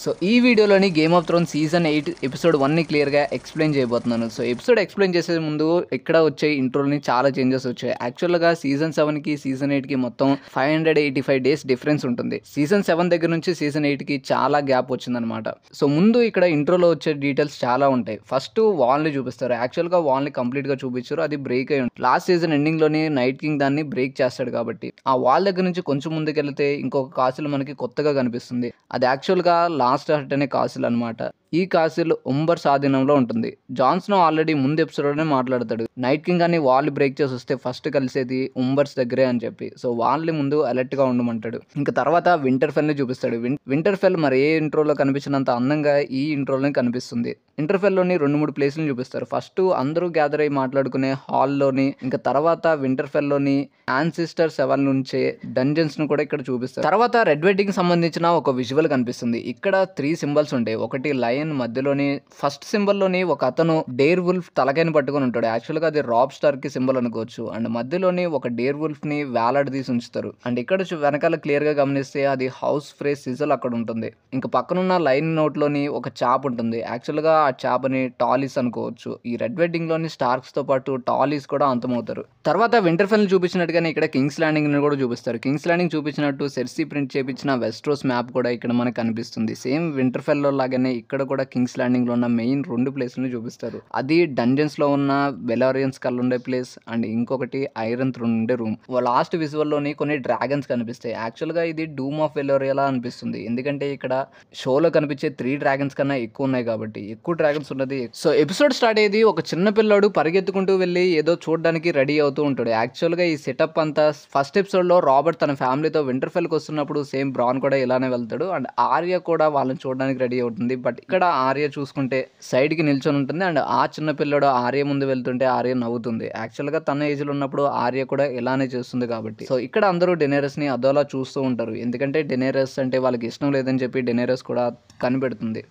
so ఈ వీడియోలోని game of throne season eight episode వన్ని క్లియర్గా ఎక్స్ప్లెయిన్ చేయబోతున్నాను సో ఎపిసోడ్ ఎక్స్ప్లెయిన్ చేసే ముందు ఇక్కడ వచ్చే ఇంట్రోల్ని చాలా చేంజెస్ వచ్చాయి యాక్చువల్గా సీజన్ సెవెన్కి సీజన్ ఎయిట్కి మొత్తం five hundred eighty five days difference ఉంటుంది సీజన్ సెవెన్ దగ్గర నుంచి సీజన్ ఎయిట్కి చాలా గ్యాప్ వచ్చిందనమాట సో ముందు ఇక్కడ ఇంట్రోలో వచ్చే డీటెయిల్స్ చాలా ఉంటాయి ఫస్ట్ వాల్ని చూపిస్తారు యాక్చువల్గా వాల్ని కంప్లీట్గా చూపించారు అది బ్రేక్ అయి ఉంటుంది లాస్ట్ సీజన్ ఎండింగ్లోనే నైట్ కింగ్ దాన్ని బ్రేక్ చేస్తాడు కాబట్టి ఆ వాల్ దగ్గర నుంచి కొంచెం ముందుకు వెళ్తే ఇంకొక కాసులు మనకి కొత్తగా కనిపిస్తుంది అది యాక్చువల్గా లాస్ట్ అనే కాసులు అనమాట ఈ కాసిల్ ఉంబర్ స్వాధీనంలో ఉంటుంది జాన్స్నో ఆల్రెడీ ముందు ఎపిసోడ్లోనే మాట్లాడతాడు నైట్ కింగ్ అని వాళ్ళు బ్రేక్ చేసి వస్తే ఫస్ట్ కలిసేది ఉంబర్స్ దగ్గరే అని చెప్పి సో వాళ్ళని ముందు అలర్ట్గా ఉండమంటాడు ఇంకా తర్వాత వింటర్ ని చూపిస్తాడు వింటర్ ఫెల్ మరి ఏ ఇంట్రోలో కనిపించినంత అందంగా ఈ ఇంట్రోలోనే కనిపిస్తుంది ఇంటర్ఫెల్లోని రెండు మూడు ప్లేస్లను చూపిస్తారు ఫస్ట్ అందరూ గ్యాదర్ అయ్యి మాట్లాడుకునే హాల్లోని ఇంకా తర్వాత వింటర్ఫెల్లోని ఆన్సిస్టర్ సెవెన్ నుంచే ను కూడా ఇక్కడ చూపిస్తారు తర్వాత రెడ్ వెడ్డింగ్ సంబంధించిన ఒక విజువల్ కనిపిస్తుంది ఇక్కడ త్రీ సింబల్స్ ఉంటాయి ఒకటి లైన్ సీన్ మధ్యలోని ఫస్ట్ సింబల్లోని ఒక అతను డేర్ వుల్ఫ్ తలకైన పట్టుకుని ఉంటాడు యాక్చువల్గా అది రాబ్ స్టార్ కి సింబల్ అనుకోవచ్చు అండ్ మధ్యలోని ఒక డేర్ వ్యాలడ్ వేలాడదీసి ఉంచుతారు అండ్ ఇక్కడ వెనకాల క్లియర్ గా గమనిస్తే అది హౌస్ ఫ్రే సిజల్ అక్కడ ఉంటుంది ఇంకా పక్కనున్న లైన్ నోట్లోని ఒక చాప్ ఉంటుంది యాక్చువల్గా ఆ చాపని టాలీస్ అనుకోవచ్చు ఈ రెడ్ వెడ్డింగ్ స్టార్క్స్ తో పాటు టాలీస్ కూడా అంతమవుతారు తర్వాత వింటర్ఫెల్ చూపించినట్టుగానే ఇక్కడ కింగ్స్ ల్యాండింగ్ ని కూడా చూపిస్తారు కింగ్స్ ల్యాండింగ్ చూపించినట్టు సెర్సీ ప్రింట్ చేపించిన వెస్ట్రోస్ మ్యాప్ కూడా ఇక్కడ మనకు కనిపిస్తుంది సేమ్ లో లాగానే ఇక్కడ కూడా కింగ్స్ లో ఉన్న మెయిన్ రెండు ప్లేస్లను చూపిస్తారు అది లో ఉన్న వెలారియన్స్ కల్ ఉండే ప్లేస్ అండ్ ఇంకొకటి ఐరన్ త్రోన్ ఉండే రూమ్ లాస్ట్ విజువల్ లోని కొన్ని డ్రాగన్స్ కనిపిస్తాయి యాక్చువల్ గా ఇది డూమ్ ఆఫ్ వెలోరియలా అనిపిస్తుంది ఎందుకంటే ఇక్కడ షోలో కనిపించే త్రీ డ్రాగన్స్ కన్నా ఎక్కువ ఉన్నాయి కాబట్టి ఎక్కువ డ్రాగన్స్ ఉన్నది సో ఎపిసోడ్ స్టార్ట్ అయ్యేది ఒక చిన్న పిల్లాడు పరిగెత్తుకుంటూ వెళ్ళి ఏదో చూడడానికి రెడీ అవుతూ ఉంటాడు యాక్చువల్ గా ఈ సెటప్ అంతా ఫస్ట్ ఎపిసోడ్ లో రాబర్ట్ తన ఫ్యామిలీతో కి వస్తున్నప్పుడు సేమ్ బ్రాన్ కూడా ఇలానే వెళ్తాడు అండ్ ఆర్య కూడా వాళ్ళని చూడడానికి రెడీ అవుతుంది బట్ ఇక్కడ ఇక్కడ ఆర్య చూసుకుంటే సైడ్కి నిల్చొని ఉంటుంది అండ్ ఆ చిన్న పిల్లడు ఆర్య ముందు వెళ్తుంటే ఆర్య నవ్వుతుంది యాక్చువల్గా తన ఏజ్లో ఉన్నప్పుడు ఆర్య కూడా ఇలానే చేస్తుంది కాబట్టి సో ఇక్కడ అందరూ డెనేరస్ని అదోలా చూస్తూ ఉంటారు ఎందుకంటే డెనేరస్ అంటే వాళ్ళకి ఇష్టం లేదని చెప్పి డెనేరస్ కూడా కనిపెడుతుంది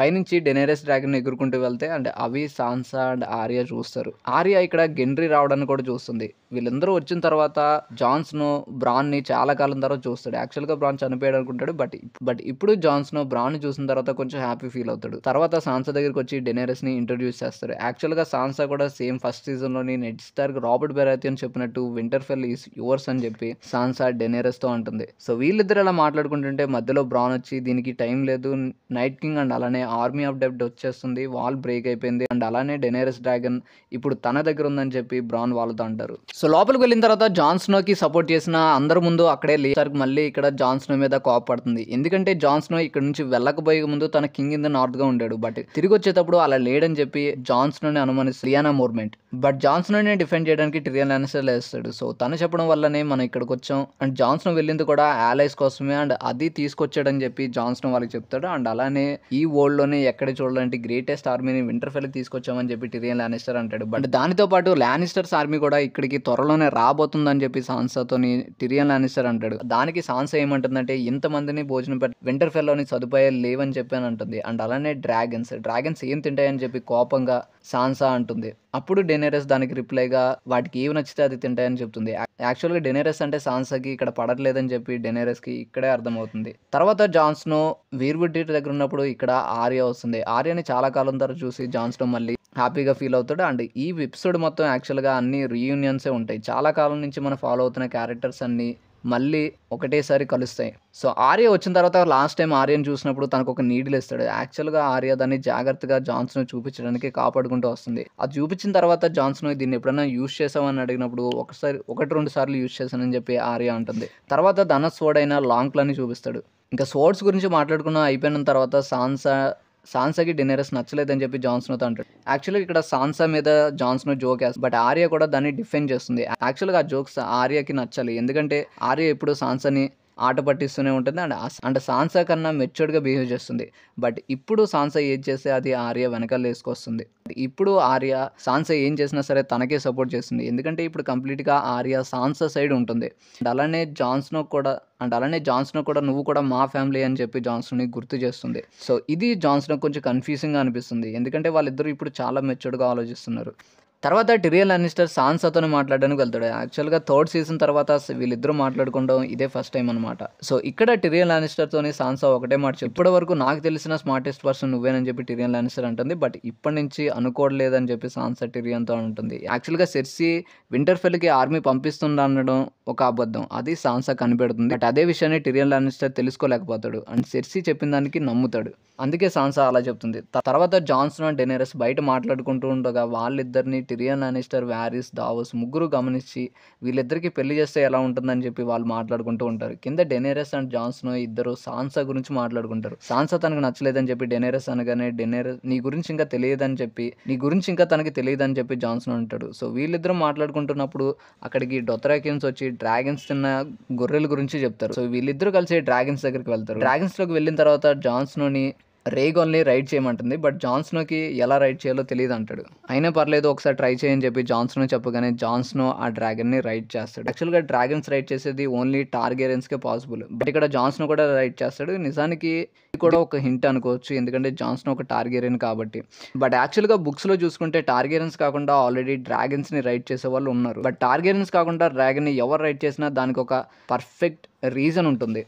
పైనుంచి డెనేరస్ డ్రాగన్ ఎగురుకుంటూ వెళ్తే అండ్ అవి సాన్సా అండ్ ఆర్య చూస్తారు ఆర్య ఇక్కడ గెండ్రీ రావడానికి కూడా చూస్తుంది వీళ్ళందరూ వచ్చిన తర్వాత జాన్స్ను బ్రాన్ని చాలా కాలం తర్వాత చూస్తాడు యాక్చువల్గా బ్రాన్ చనిపోయాడు అనుకుంటాడు బట్ బట్ ఇప్పుడు జాన్స్ను బ్రాన్ చూసిన తర్వాత కొంచెం హ్యాపీ ఫీల్ అవుతాడు తర్వాత సాన్సా దగ్గరికి వచ్చి డెనేరస్ని ఇంట్రడ్యూస్ చేస్తాడు యాక్చువల్గా సాన్సా కూడా సేమ్ ఫస్ట్ సీజన్లోని నెట్ స్టార్కి రాబర్ట్ బెరాతి అని చెప్పినట్టు వింటర్ఫెల్ ఈస్ యువర్స్ అని చెప్పి సాన్సా డెనేరస్తో ఉంటుంది సో వీళ్ళిద్దరు ఎలా మాట్లాడుకుంటుంటే మధ్యలో బ్రాన్ వచ్చి దీనికి టైం లేదు నైట్ కింగ్ అండ్ అలానే ఆర్మీ ఆఫ్ డెప్ట్ వచ్చేస్తుంది వాల్ బ్రేక్ అయిపోయింది అండ్ అలానే డెనేరస్ డ్రాగన్ ఇప్పుడు తన దగ్గర ఉందని చెప్పి బ్రాన్ వాళ్ళతో అంటారు సో లోపలికి వెళ్ళిన తర్వాత కి సపోర్ట్ చేసిన అందరి ముందు అక్కడే లేసర్కి మళ్ళీ ఇక్కడ జాన్స్నో మీద పడుతుంది ఎందుకంటే జాన్స్నో ఇక్కడ నుంచి వెళ్ళకపోయే ముందు తన కింగ్ ఇన్ ద నార్త్ గా ఉండాడు బట్ తిరిగి వచ్చేటప్పుడు అలా లేడని చెప్పి ని అనుమానిస్తుంది లియానా మూర్మెంట్ బట్ జాన్స్నోని డిఫెండ్ చేయడానికి ట్రిలియన్ లానిస్టర్ లేస్తాడు సో తను చెప్పడం వల్లనే మనం ఇక్కడికి వచ్చాం అండ్ జాన్స్నో వెళ్ళింది కూడా ఆలైస్ కోసమే అండ్ అది తీసుకొచ్చాడని చెప్పి జాన్స్నో వాళ్ళకి చెప్తాడు అండ్ అలానే ఈ వరల్డ్ లోనే ఎక్కడ చూడాలంటే గ్రేటెస్ట్ ఆర్మీని వింటర్ఫెల్ తీసుకొచ్చామని చెప్పి ట్రియన్ లానిస్టర్ అంటాడు బట్ దానితో పాటు లానిస్టర్స్ ఆర్మీ కూడా ఇక్కడికి త్వరలోనే రాబోతుందని చెప్పి సాన్సాతో టిరియన్ లానిస్టర్ అంటాడు దానికి సాన్సా ఏమంటుందంటే ఇంతమందిని భోజనం పెట్టి వింటర్ ఫెల్లోని సదుపాయాలు లేవని చెప్పి అని అంటుంది అండ్ అలానే డ్రాగన్స్ డ్రాగన్స్ ఏం తింటాయని చెప్పి కోపంగా సాన్సా అంటుంది అప్పుడు డెనేరస్ దానికి రిప్లైగా వాటికి ఏమి నచ్చితే అది తింటాయని చెప్తుంది యాక్చువల్గా డెనేరస్ అంటే సాన్సాకి ఇక్కడ పడట్లేదని చెప్పి డెనేరస్కి ఇక్కడే అర్థమవుతుంది తర్వాత జాన్స్ను వీర్వుడ్ దగ్గర ఉన్నప్పుడు ఇక్కడ ఆర్య వస్తుంది ఆర్యని చాలా కాలం తర్వాత చూసి జాన్స్ను మళ్ళీ హ్యాపీగా ఫీల్ అవుతాడు అండ్ ఈ ఎపిసోడ్ మొత్తం యాక్చువల్గా అన్ని రీయూనియన్సే ఉంటాయి చాలా కాలం నుంచి మనం ఫాలో అవుతున్న క్యారెక్టర్స్ అన్నీ మళ్ళీ ఒకటేసారి కలుస్తాయి సో ఆర్య వచ్చిన తర్వాత లాస్ట్ టైం ఆర్యను చూసినప్పుడు తనకు ఒక నీడిల్ ఇస్తాడు యాక్చువల్గా ఆర్య దాన్ని జాగ్రత్తగా జాన్స్ను చూపించడానికి కాపాడుకుంటూ వస్తుంది అది చూపించిన తర్వాత జాన్స్ను దీన్ని ఎప్పుడైనా యూజ్ చేసామని అడిగినప్పుడు ఒకసారి ఒకటి రెండు సార్లు యూజ్ చేశానని చెప్పి ఆర్య అంటుంది తర్వాత ధనస్ లాంగ్ లాంగ్లని చూపిస్తాడు ఇంకా స్పోర్ట్స్ గురించి మాట్లాడుకున్న అయిపోయిన తర్వాత సాన్సా సాన్సాకి డినరస్ నచ్చలేదని చెప్పి జాన్స్నోతో అంటాడు యాక్చువల్గా ఇక్కడ సాన్సా మీద జాన్స్నో జోక్ వేస్తుంది బట్ ఆర్య కూడా దాన్ని డిఫెండ్ చేస్తుంది యాక్చువల్గా ఆ జోక్స్ ఆర్యకి నచ్చాలి ఎందుకంటే ఆర్య ఎప్పుడు సాన్సాని ఆట పట్టిస్తూనే ఉంటుంది అండ్ అంటే సాన్సా కన్నా మెచ్యూర్డ్గా బిహేవ్ చేస్తుంది బట్ ఇప్పుడు సాన్సా ఏం చేస్తే అది ఆర్య వెనకాల వేసుకొస్తుంది ఇప్పుడు ఆర్య సాన్సా ఏం చేసినా సరే తనకే సపోర్ట్ చేస్తుంది ఎందుకంటే ఇప్పుడు కంప్లీట్గా ఆర్య సాన్సా సైడ్ ఉంటుంది అండ్ అలానే జాన్స్నో కూడా అండ్ అలానే జాన్స్నో కూడా నువ్వు కూడా మా ఫ్యామిలీ అని చెప్పి జాన్స్ని గుర్తు చేస్తుంది సో ఇది జాన్స్నో కొంచెం కన్ఫ్యూజింగ్గా అనిపిస్తుంది ఎందుకంటే వాళ్ళిద్దరూ ఇప్పుడు చాలా మెచ్యూర్డ్గా ఆలోచిస్తున్నారు తర్వాత టిరియల్ అనిస్టర్ సాన్స్ అతను మాట్లాడడానికి వెళ్తాడు యాక్చువల్గా థర్డ్ సీజన్ తర్వాత వీళ్ళిద్దరూ మాట్లాడుకోవడం ఇదే ఫస్ట్ టైం అనమాట సో ఇక్కడ టిరియల్ అనిస్టర్తోని సాన్సా ఒకటే మాట ఇప్పటి వరకు నాకు తెలిసిన స్మార్టెస్ట్ పర్సన్ నువ్వేనని చెప్పి టిరియల్ అనిస్టర్ అంటుంది బట్ ఇప్పటి నుంచి అనుకోవడలేదని చెప్పి సాన్సా టిరియన్తో అంటుంది యాక్చువల్గా సెర్సి వింటర్ఫెల్కి ఆర్మీ అనడం ఒక అబద్ధం అది సాన్సా కనిపెడుతుంది బట్ అదే విషయాన్ని టిరియల్ అనిస్టర్ తెలుసుకోలేకపోతాడు అండ్ సెర్సి చెప్పిన దానికి నమ్ముతాడు అందుకే సాన్సా అలా చెప్తుంది తర్వాత జాన్సన్ అండ్ డెనేరస్ బయట మాట్లాడుకుంటూ ఉండగా వాళ్ళిద్దరిని టిరియన్ అనిస్టర్ వ్యారిస్ దావోస్ ముగ్గురు గమనించి వీళ్ళిద్దరికీ పెళ్లి చేస్తే ఎలా ఉంటుందని చెప్పి వాళ్ళు మాట్లాడుకుంటూ ఉంటారు కింద డెనేరస్ అండ్ జాన్సన్ ఇద్దరు సాన్సా గురించి మాట్లాడుకుంటారు సాన్సా తనకు నచ్చలేదని చెప్పి డెనేరస్ అనగానే డెనేరస్ నీ గురించి ఇంకా తెలియదని చెప్పి నీ గురించి ఇంకా తనకి తెలియదని చెప్పి జాన్సన్ అంటాడు సో వీళ్ళిద్దరూ మాట్లాడుకుంటున్నప్పుడు అక్కడికి డొత్రాకిన్స్ వచ్చి డ్రాగన్స్ తిన్న గొర్రెల గురించి చెప్తారు సో వీళ్ళిద్దరూ కలిసి డ్రాగన్స్ దగ్గరికి వెళ్తారు డ్రాగన్స్లోకి వెళ్ళిన తర్వాత జాన్స్నోని రేగోన్ని రైడ్ చేయమంటుంది బట్ జాన్స్నోకి ఎలా రైడ్ చేయాలో తెలియదు అంటాడు అయినా పర్లేదు ఒకసారి ట్రై చేయని చెప్పి జాన్స్నో చెప్పగానే జాన్స్నో ఆ డ్రాగన్ని రైడ్ చేస్తాడు యాక్చువల్గా డ్రాగన్స్ రైడ్ చేసేది ఓన్లీ టార్గెరియన్స్కే పాసిబుల్ బట్ ఇక్కడ జాన్స్నో కూడా రైడ్ చేస్తాడు నిజానికి కూడా ఒక హింట్ అనుకోవచ్చు ఎందుకంటే జాన్స్నో ఒక టార్గెరియన్ కాబట్టి బట్ యాక్చువల్గా బుక్స్లో చూసుకుంటే టార్గెరియన్స్ కాకుండా ఆల్రెడీ డ్రాగన్స్ని రైడ్ చేసే వాళ్ళు ఉన్నారు బట్ టార్గెరియన్స్ కాకుండా డ్రాగన్ని ఎవరు రైడ్ చేసినా దానికి ఒక పర్ఫెక్ట్ రీజన్ ఉంటుంది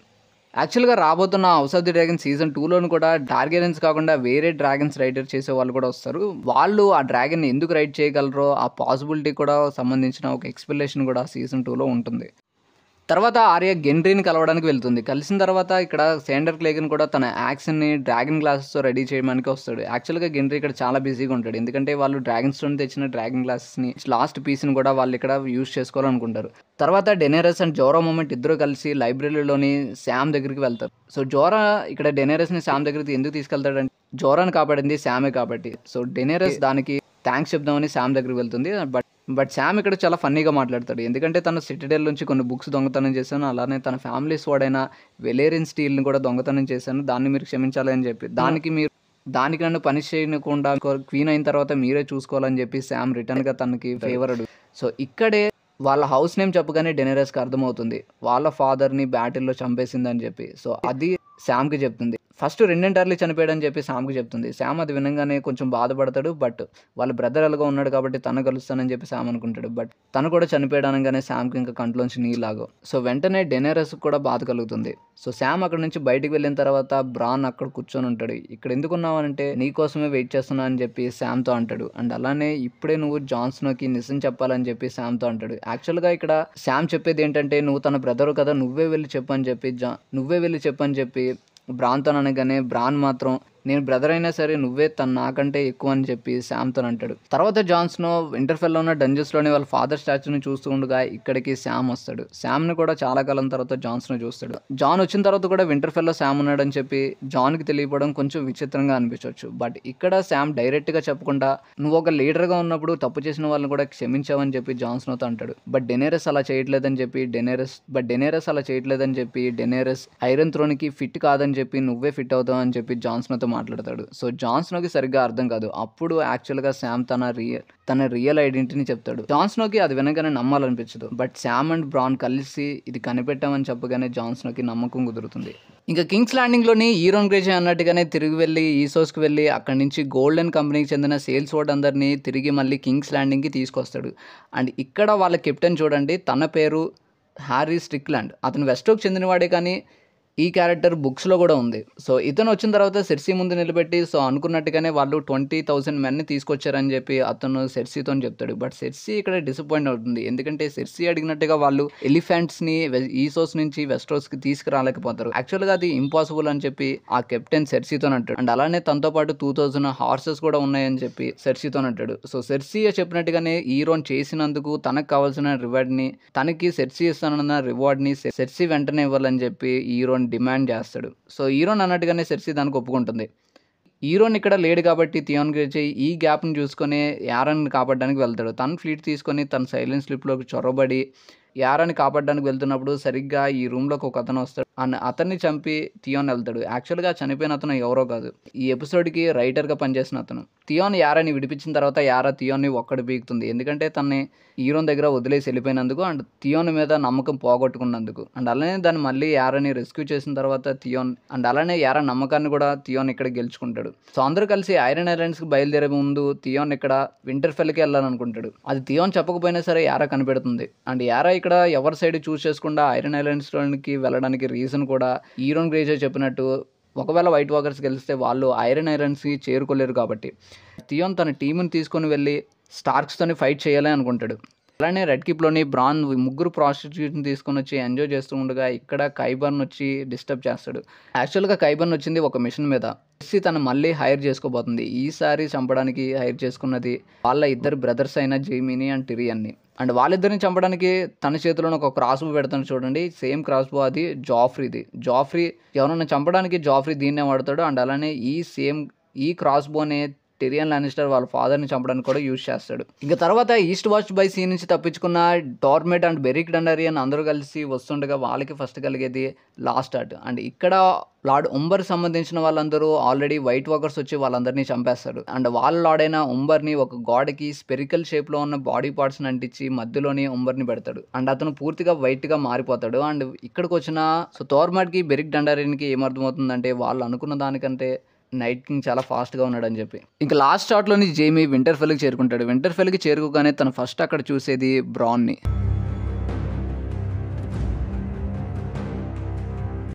యాక్చువల్గా రాబోతున్న house of the dragon season టూలోను కూడా డార్గెరియన్స్ కాకుండా వేరే డ్రాగన్స్ రైడర్ చేసే వాళ్ళు కూడా వస్తారు వాళ్ళు ఆ డ్రాగన్ ఎందుకు రైడ్ చేయగలరో ఆ పాసిబిలిటీ కూడా సంబంధించిన ఒక ఎక్స్ప్లెనేషన్ కూడా సీజన్ టూలో ఉంటుంది తర్వాత ఆర్య గెండ్రీని కలవడానికి వెళ్తుంది కలిసిన తర్వాత ఇక్కడ శాండర్ క్లేగన్ కూడా తన యాక్స్ని డ్రాగన్ గ్లాసెస్తో రెడీ చేయడానికి వస్తాడు యాక్చువల్గా గెండ్రీ ఇక్కడ చాలా బిజీగా ఉంటాడు ఎందుకంటే వాళ్ళు డ్రాగన్ స్టోన్ తెచ్చిన డ్రాగన్ గ్లాసెస్ని లాస్ట్ పీస్ని కూడా వాళ్ళు ఇక్కడ యూజ్ చేసుకోవాలనుకుంటారు తర్వాత డెనేరస్ అండ్ జోరా మూమెంట్ ఇద్దరు కలిసి లైబ్రరీలోని శామ్ దగ్గరికి వెళ్తారు సో జోరా ఇక్కడ డెనేరస్ని శామ్ దగ్గరికి ఎందుకు తీసుకెళ్తాడు అంటే జోరాని కాపాడింది శామే కాబట్టి సో డెనేరస్ దానికి థ్యాంక్స్ చెప్దామని శామ్ దగ్గరికి వెళ్తుంది బట్ బట్ శామ్ ఇక్కడ చాలా ఫన్నీగా మాట్లాడతాడు ఎందుకంటే తను సిటిడెల్ నుంచి కొన్ని బుక్స్ దొంగతనం చేశాను అలానే తన ఫ్యామిలీస్ వాడైన వెలేరియన్ స్టీల్ని కూడా దొంగతనం చేశాను దాన్ని మీరు క్షమించాలని చెప్పి దానికి మీరు దానికి నన్ను పని చేయకుండా క్వీన్ అయిన తర్వాత మీరే చూసుకోవాలని చెప్పి శామ్ రిటర్న్గా తనకి ఫేవరడు సో ఇక్కడే వాళ్ళ హౌస్ నేమ్ చెప్పగానే డెనరస్కి అర్థమవుతుంది వాళ్ళ ఫాదర్ని బ్యాటిల్లో చంపేసిందని చెప్పి సో అది శామ్కి చెప్తుంది ఫస్ట్ రెండింటర్లు చనిపోయాడని చెప్పి సామ్కి చెప్తుంది శామ్ అది వినంగానే కొంచెం బాధపడతాడు బట్ వాళ్ళ బ్రదర్ అలాగా ఉన్నాడు కాబట్టి తను కలుస్తానని చెప్పి శ్యామ్ అనుకుంటాడు బట్ తను కూడా అనగానే శామ్కి ఇంకా కంట్లోంచి నీళ్ళు సో వెంటనే డెనేరస్ కూడా బాధ కలుగుతుంది సో శామ్ అక్కడ నుంచి బయటికి వెళ్ళిన తర్వాత బ్రాన్ అక్కడ కూర్చొని ఉంటాడు ఇక్కడ ఎందుకున్నావంటే నీ కోసమే వెయిట్ చేస్తున్నా అని చెప్పి శామ్తో అంటాడు అండ్ అలానే ఇప్పుడే నువ్వు జాన్స్నోకి నిజం చెప్పాలని చెప్పి శామ్తో అంటాడు యాక్చువల్గా ఇక్కడ శామ్ చెప్పేది ఏంటంటే నువ్వు తన బ్రదరు కదా నువ్వే వెళ్ళి చెప్పని చెప్పి జా నువ్వే వెళ్ళి చెప్పని చెప్పి బ్రాన్తో అనగానే బ్రాన్ మాత్రం నేను బ్రదర్ అయినా సరే నువ్వే తను నాకంటే ఎక్కువ అని చెప్పి శామ్తో అంటాడు తర్వాత జాన్స్నో ఇంటర్ఫెల్లో ఉన్న డంజెస్లోని వాళ్ళ ఫాదర్ స్టాచ్యూని చూస్తూ ఉండగా ఇక్కడికి శామ్ వస్తాడు శామ్ను కూడా చాలా కాలం తర్వాత జాన్స్ను చూస్తాడు జాన్ వచ్చిన తర్వాత కూడా వింటర్ఫెల్లో శామ్ ఉన్నాడని చెప్పి జాన్కి తెలియపడం కొంచెం విచిత్రంగా అనిపించవచ్చు బట్ ఇక్కడ శామ్ డైరెక్ట్గా చెప్పకుండా నువ్వు ఒక లీడర్గా ఉన్నప్పుడు తప్పు చేసిన వాళ్ళని కూడా క్షమించావని చెప్పి జాన్స్నోతో అంటాడు బట్ డెనేరస్ అలా చేయట్లేదని చెప్పి డెనేరస్ బట్ డెనేరస్ అలా చేయట్లేదని చెప్పి డెనేరస్ ఐరన్ త్రోనికి ఫిట్ కాదని చెప్పి నువ్వే ఫిట్ అవుతావు అని చెప్పి జాన్స్నోతో మాట్లాడతాడు సో జాన్స్నోకి సరిగ్గా అర్థం కాదు అప్పుడు యాక్చువల్గా శామ్ తన రియల్ తన రియల్ ఐడెంటిటీని చెప్తాడు జాన్స్నోకి అది వినగానే నమ్మాలనిపించదు బట్ శామ్ అండ్ బ్రాన్ కలిసి ఇది కనిపెట్టామని చెప్పగానే జాన్స్నోకి నమ్మకం కుదురుతుంది ఇంకా కింగ్స్ ల్యాండింగ్లోని హీరోన్ గ్రేజీ అన్నట్టుగానే తిరిగి వెళ్ళి ఈసోస్కి వెళ్ళి అక్కడి నుంచి గోల్డెన్ కంపెనీకి చెందిన సేల్స్ వార్డ్ అందరినీ తిరిగి మళ్ళీ కింగ్స్ ల్యాండింగ్కి తీసుకొస్తాడు అండ్ ఇక్కడ వాళ్ళ కెప్టెన్ చూడండి తన పేరు హ్యారీ స్ట్రిక్లాండ్ అతను వెస్ట్రోక్ చెందినవాడే కానీ ఈ క్యారెక్టర్ బుక్స్లో కూడా ఉంది సో ఇతను వచ్చిన తర్వాత సెర్సీ ముందు నిలబెట్టి సో అనుకున్నట్టుగానే వాళ్ళు ట్వంటీ థౌసండ్ మెన్ని తీసుకొచ్చారని చెప్పి అతను సెర్సీతో చెప్తాడు బట్ సెర్సీ ఇక్కడ డిసప్పాయింట్ అవుతుంది ఎందుకంటే సెర్సీ అడిగినట్టుగా వాళ్ళు ఎలిఫెంట్స్ని ఈసోస్ నుంచి వెస్ట్రోస్కి తీసుకురాలేకపోతారు యాక్చువల్గా అది ఇంపాసిబుల్ అని చెప్పి ఆ కెప్టెన్ సెర్సీతో అంటాడు అండ్ అలానే తనతో పాటు టూ థౌసండ్ హార్సెస్ కూడా ఉన్నాయని చెప్పి సెర్సీతో అంటాడు సో సెర్సీ చెప్పినట్టుగానే హీరోన్ చేసినందుకు తనకు కావాల్సిన రివార్డ్ని తనకి సెర్సీ ఇస్తానన్న రివార్డ్ని సెర్సీ వెంటనే ఇవ్వాలని చెప్పి హీరోని హీరోని డిమాండ్ చేస్తాడు సో హీరోని అన్నట్టుగానే సెర్సీ దానికి ఒప్పుకుంటుంది హీరోని ఇక్కడ లేడు కాబట్టి థియోన్ గురించి ఈ గ్యాప్ని చూసుకొని యారన్ కాపాడడానికి వెళ్తాడు తన ఫ్లీట్ తీసుకొని తన సైలెన్స్ స్లిప్లోకి చొరబడి యారాని కాపాడడానికి వెళ్తున్నప్పుడు సరిగ్గా ఈ రూమ్లోకి ఒక అతను వస్తాడు అండ్ అతన్ని చంపి థియోన్ వెళ్తాడు యాక్చువల్గా చనిపోయిన అతను ఎవరో కాదు ఈ ఎపిసోడ్కి రైటర్గా పనిచేసిన అతను థియోన్ యారాని విడిపించిన తర్వాత యారా థియోన్ని ఒక్కడు పీకుతుంది ఎందుకంటే తనని హీరోన్ దగ్గర వదిలేసి వెళ్ళిపోయినందుకు అండ్ థియోన్ మీద నమ్మకం పోగొట్టుకున్నందుకు అండ్ అలానే దాన్ని మళ్ళీ యారాని రెస్క్యూ చేసిన తర్వాత థియోన్ అండ్ అలానే యారా నమ్మకాన్ని కూడా థియోన్ ఇక్కడ గెలుచుకుంటాడు సో అందరూ కలిసి ఐరన్ ఐలాండ్స్కి బయలుదేరే ముందు థియోన్ ఇక్కడ వింటర్ఫెల్కి వెళ్ళాలనుకుంటాడు అది థియోన్ చెప్పకపోయినా సరే యారా కనిపెడుతుంది అండ్ యారా ఇక్కడ ఎవరి సైడ్ చూస్ చేసుకుండా ఐరన్ ఐలాండ్స్లోకి వెళ్ళడానికి రీజన్ కూడా ఈరోన్ గ్రేజే చెప్పినట్టు ఒకవేళ వైట్ వాకర్స్ గెలిస్తే వాళ్ళు ఐరన్ ఐరన్స్కి చేరుకోలేరు కాబట్టి థియోన్ తన టీంని తీసుకొని వెళ్ళి స్టార్క్స్తోని ఫైట్ చేయాలి అనుకుంటాడు అలానే రెడ్ కిప్లోని బ్రాన్ ముగ్గురు ప్రాస్టిట్యూట్ని తీసుకొని వచ్చి ఎంజాయ్ చేస్తూ ఉండగా ఇక్కడ కైబర్న్ వచ్చి డిస్టర్బ్ చేస్తాడు యాక్చువల్గా కైబర్న్ వచ్చింది ఒక మిషన్ మీద ఎస్సి తను మళ్ళీ హైర్ చేసుకోబోతుంది ఈసారి చంపడానికి హైర్ చేసుకున్నది వాళ్ళ ఇద్దరు బ్రదర్స్ అయిన జీమిని అండ్ టిరియన్ని అండ్ వాళ్ళిద్దరిని చంపడానికి తన చేతిలో ఒక క్రాస్ బో పెడతాను చూడండి సేమ్ క్రాస్ బో అది జాఫ్రీది జాఫ్రీ ఎవరన్నా చంపడానికి జాఫ్రీ దీన్నే వాడతాడు అండ్ అలానే ఈ సేమ్ ఈ క్రాస్ బోనే టెరియన్ లానిస్టర్ వాళ్ళ ఫాదర్ని చంపడానికి కూడా యూజ్ చేస్తాడు ఇంకా తర్వాత ఈస్ట్ వాచ్ బై సీ నుంచి తప్పించుకున్న డార్మెట్ అండ్ బెరిక్ అని అందరూ కలిసి వస్తుండగా వాళ్ళకి ఫస్ట్ కలిగేది లాస్ట్ ఆర్ట్ అండ్ ఇక్కడ లార్డ్ ఉంబర్ సంబంధించిన వాళ్ళందరూ ఆల్రెడీ వైట్ వాకర్స్ వచ్చి వాళ్ళందరినీ చంపేస్తారు అండ్ వాళ్ళ లాడైన అయిన ఉంబర్ని ఒక గోడకి స్పెరికల్ షేప్లో ఉన్న బాడీ పార్ట్స్ని అంటించి మధ్యలోనే ఉంబర్ని పెడతాడు అండ్ అతను పూర్తిగా వైట్గా మారిపోతాడు అండ్ ఇక్కడికి వచ్చిన సో తోర్మాట్కి బెరిక్ డండరియన్కి ఏమర్థమవుతుందంటే వాళ్ళు అనుకున్న దానికంటే నైట్ కింగ్ చాలా ఫాస్ట్గా ఉన్నాడని చెప్పి ఇంకా లాస్ట్ షాట్లోని జేమీ వింటర్ఫెల్కి చేరుకుంటాడు వింటర్ఫెల్కి చేరుకోగానే తను ఫస్ట్ అక్కడ చూసేది బ్రాన్ని